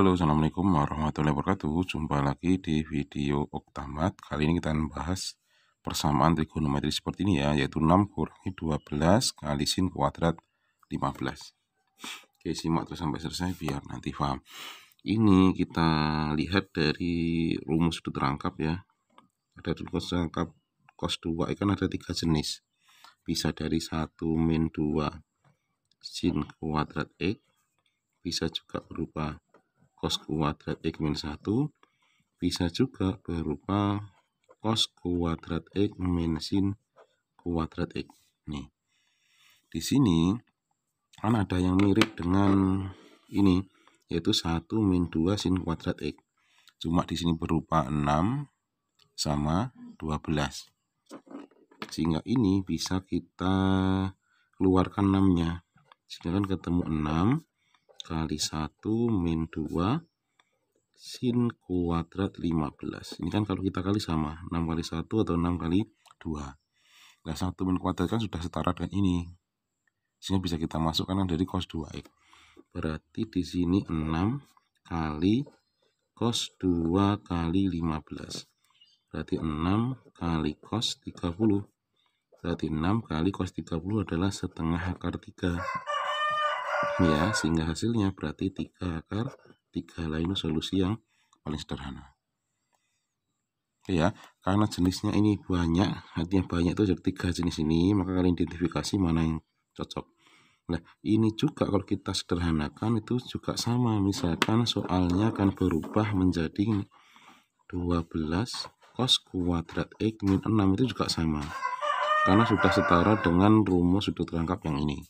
Halo assalamualaikum warahmatullahi wabarakatuh jumpa lagi di video oktamat kali ini kita membahas persamaan trigonometri seperti ini ya yaitu 6 kurangi 12 kali sin kuadrat 15 oke simak terus sampai selesai biar nanti paham ini kita lihat dari rumus sudut rangkap ya ada rumus rangkap cos 2 kan ada tiga jenis bisa dari 1 min 2 sin kuadrat x bisa juga berupa cos kuadrat x minus 1 bisa juga berupa cos kuadrat x minus sin kuadrat x. Nih, di sini kan ada yang mirip dengan ini, yaitu 1 min 2 sin kuadrat x. Cuma di sini berupa 6 sama 12. Sehingga ini bisa kita keluarkan 6-nya. Sehingga kan ketemu 6 kali 1 min 2 sin kuadrat 15 ini kan kalau kita kali sama 6 kali 1 atau 6 kali 2 nah 1 min kuadrat kan sudah setara dengan ini sehingga bisa kita masukkan dari cos 2x berarti di sini 6 kali cos 2 kali 15 berarti 6 kali cos 30 berarti 6 kali cos 30 adalah setengah akar 3 ya sehingga hasilnya berarti tiga akar tiga lainnya solusi yang paling sederhana ya karena jenisnya ini banyak artinya banyak itu jadi tiga jenis ini maka kalian identifikasi mana yang cocok nah ini juga kalau kita sederhanakan itu juga sama misalkan soalnya akan berubah menjadi 12 cos kuadrat x min 6 itu juga sama karena sudah setara dengan rumus sudut rangkap yang ini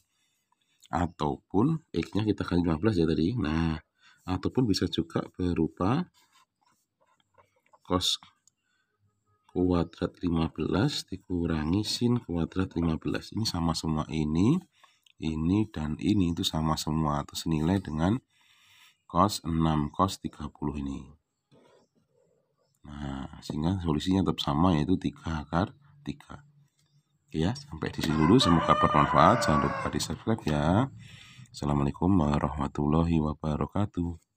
ataupun x-nya kita kali 15 ya tadi. Nah, ataupun bisa juga berupa cos kuadrat 15 dikurangi sin kuadrat 15. Ini sama semua ini, ini dan ini itu sama semua atau senilai dengan cos 6 cos 30 ini. Nah, sehingga solusinya tetap sama yaitu 3 akar 3. Iya ya, sampai di sini dulu. Semoga bermanfaat. Jangan lupa di subscribe ya. Assalamualaikum warahmatullahi wabarakatuh.